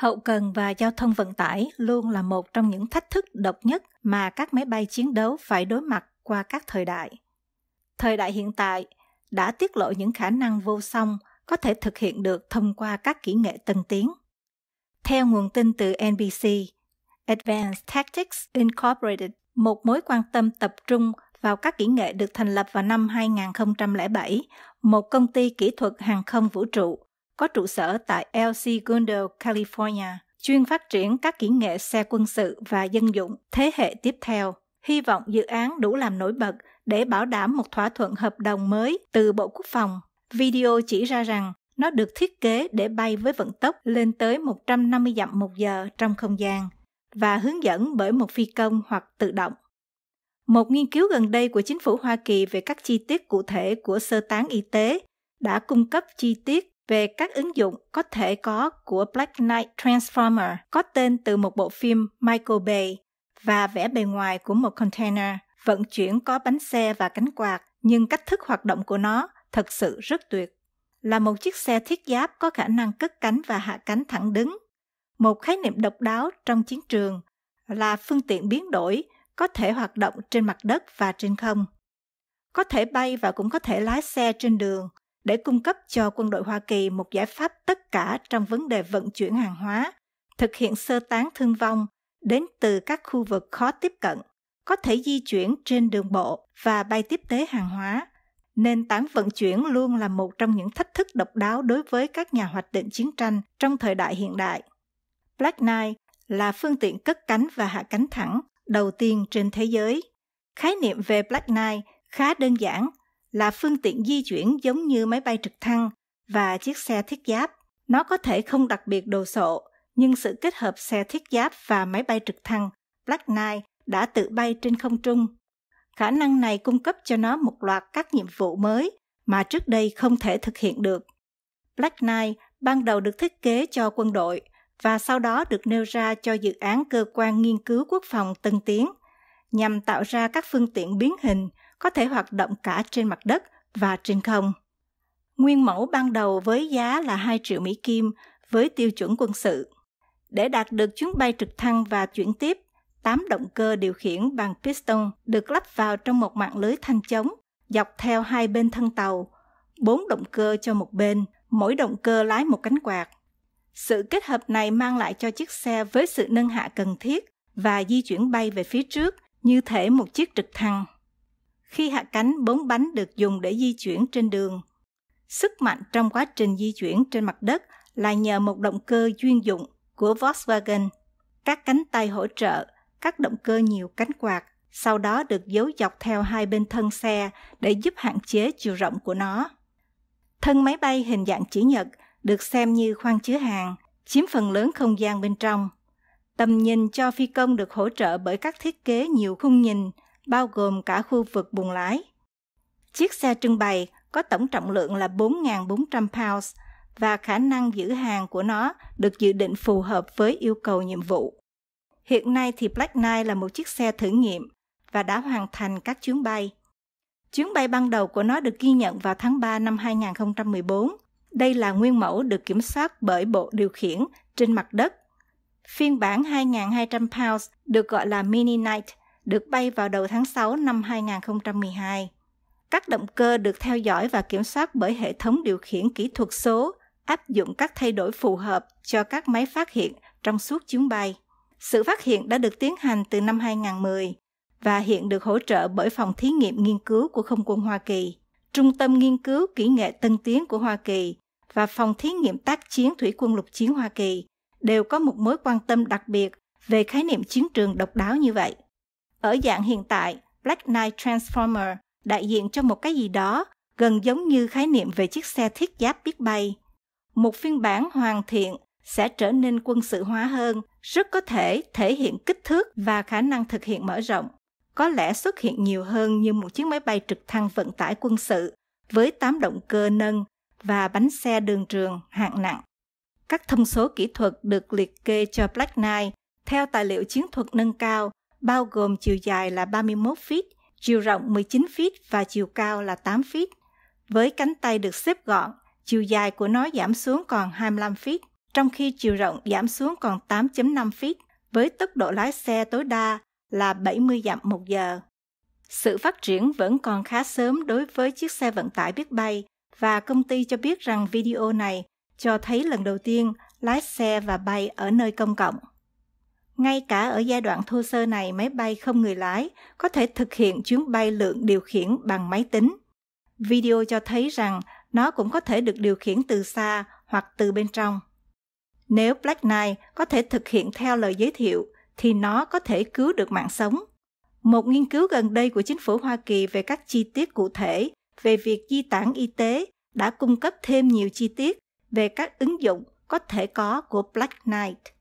Hậu cần và giao thông vận tải luôn là một trong những thách thức độc nhất mà các máy bay chiến đấu phải đối mặt qua các thời đại. Thời đại hiện tại đã tiết lộ những khả năng vô song có thể thực hiện được thông qua các kỹ nghệ tân tiến. Theo nguồn tin từ NBC, Advanced Tactics Incorporated, một mối quan tâm tập trung vào các kỹ nghệ được thành lập vào năm 2007, một công ty kỹ thuật hàng không vũ trụ có trụ sở tại El Segundo, California, chuyên phát triển các kỹ nghệ xe quân sự và dân dụng thế hệ tiếp theo. Hy vọng dự án đủ làm nổi bật để bảo đảm một thỏa thuận hợp đồng mới từ Bộ Quốc phòng. Video chỉ ra rằng nó được thiết kế để bay với vận tốc lên tới 150 dặm một giờ trong không gian và hướng dẫn bởi một phi công hoặc tự động. Một nghiên cứu gần đây của chính phủ Hoa Kỳ về các chi tiết cụ thể của sơ tán y tế đã cung cấp chi tiết về các ứng dụng có thể có của Black Knight Transformer có tên từ một bộ phim Michael Bay và vẽ bề ngoài của một container vận chuyển có bánh xe và cánh quạt nhưng cách thức hoạt động của nó thật sự rất tuyệt là một chiếc xe thiết giáp có khả năng cất cánh và hạ cánh thẳng đứng một khái niệm độc đáo trong chiến trường là phương tiện biến đổi có thể hoạt động trên mặt đất và trên không có thể bay và cũng có thể lái xe trên đường để cung cấp cho quân đội Hoa Kỳ một giải pháp tất cả trong vấn đề vận chuyển hàng hóa, thực hiện sơ tán thương vong đến từ các khu vực khó tiếp cận, có thể di chuyển trên đường bộ và bay tiếp tế hàng hóa. nên tán vận chuyển luôn là một trong những thách thức độc đáo đối với các nhà hoạch định chiến tranh trong thời đại hiện đại. Black Knight là phương tiện cất cánh và hạ cánh thẳng đầu tiên trên thế giới. Khái niệm về Black Knight khá đơn giản là phương tiện di chuyển giống như máy bay trực thăng và chiếc xe thiết giáp. Nó có thể không đặc biệt đồ sộ, nhưng sự kết hợp xe thiết giáp và máy bay trực thăng Black Knight đã tự bay trên không trung. Khả năng này cung cấp cho nó một loạt các nhiệm vụ mới mà trước đây không thể thực hiện được. Black Knight ban đầu được thiết kế cho quân đội và sau đó được nêu ra cho dự án cơ quan nghiên cứu quốc phòng tân tiến nhằm tạo ra các phương tiện biến hình có thể hoạt động cả trên mặt đất và trên không. Nguyên mẫu ban đầu với giá là 2 triệu Mỹ Kim với tiêu chuẩn quân sự. Để đạt được chuyến bay trực thăng và chuyển tiếp, 8 động cơ điều khiển bằng piston được lắp vào trong một mạng lưới thanh chống dọc theo hai bên thân tàu, 4 động cơ cho một bên, mỗi động cơ lái một cánh quạt. Sự kết hợp này mang lại cho chiếc xe với sự nâng hạ cần thiết và di chuyển bay về phía trước như thể một chiếc trực thăng khi hạ cánh bốn bánh được dùng để di chuyển trên đường. Sức mạnh trong quá trình di chuyển trên mặt đất là nhờ một động cơ chuyên dụng của Volkswagen, các cánh tay hỗ trợ, các động cơ nhiều cánh quạt, sau đó được giấu dọc theo hai bên thân xe để giúp hạn chế chiều rộng của nó. Thân máy bay hình dạng chữ nhật được xem như khoang chứa hàng, chiếm phần lớn không gian bên trong. Tầm nhìn cho phi công được hỗ trợ bởi các thiết kế nhiều khung nhìn, bao gồm cả khu vực buồng lái. Chiếc xe trưng bày có tổng trọng lượng là 4.400 pounds và khả năng giữ hàng của nó được dự định phù hợp với yêu cầu nhiệm vụ. Hiện nay thì Black Knight là một chiếc xe thử nghiệm và đã hoàn thành các chuyến bay. Chuyến bay ban đầu của nó được ghi nhận vào tháng 3 năm 2014. Đây là nguyên mẫu được kiểm soát bởi bộ điều khiển trên mặt đất. Phiên bản 2.200 pounds được gọi là Mini Knight được bay vào đầu tháng 6 năm 2012. Các động cơ được theo dõi và kiểm soát bởi hệ thống điều khiển kỹ thuật số, áp dụng các thay đổi phù hợp cho các máy phát hiện trong suốt chuyến bay. Sự phát hiện đã được tiến hành từ năm 2010 và hiện được hỗ trợ bởi phòng thí nghiệm nghiên cứu của Không quân Hoa Kỳ, Trung tâm nghiên cứu kỹ nghệ tân tiến của Hoa Kỳ và phòng thí nghiệm tác chiến thủy quân lục chiến Hoa Kỳ đều có một mối quan tâm đặc biệt về khái niệm chiến trường độc đáo như vậy. Ở dạng hiện tại, Black Knight Transformer đại diện cho một cái gì đó gần giống như khái niệm về chiếc xe thiết giáp biết bay. Một phiên bản hoàn thiện sẽ trở nên quân sự hóa hơn, rất có thể thể hiện kích thước và khả năng thực hiện mở rộng. Có lẽ xuất hiện nhiều hơn như một chiếc máy bay trực thăng vận tải quân sự với tám động cơ nâng và bánh xe đường trường hạng nặng. Các thông số kỹ thuật được liệt kê cho Black Knight theo tài liệu chiến thuật nâng cao bao gồm chiều dài là 31 feet, chiều rộng 19 feet và chiều cao là 8 feet. Với cánh tay được xếp gọn, chiều dài của nó giảm xuống còn 25 feet, trong khi chiều rộng giảm xuống còn 8.5 feet, với tốc độ lái xe tối đa là 70 dặm một giờ. Sự phát triển vẫn còn khá sớm đối với chiếc xe vận tải biết bay và công ty cho biết rằng video này cho thấy lần đầu tiên lái xe và bay ở nơi công cộng. Ngay cả ở giai đoạn thô sơ này, máy bay không người lái có thể thực hiện chuyến bay lượng điều khiển bằng máy tính. Video cho thấy rằng nó cũng có thể được điều khiển từ xa hoặc từ bên trong. Nếu Black Knight có thể thực hiện theo lời giới thiệu, thì nó có thể cứu được mạng sống. Một nghiên cứu gần đây của chính phủ Hoa Kỳ về các chi tiết cụ thể về việc di tản y tế đã cung cấp thêm nhiều chi tiết về các ứng dụng có thể có của Black Knight.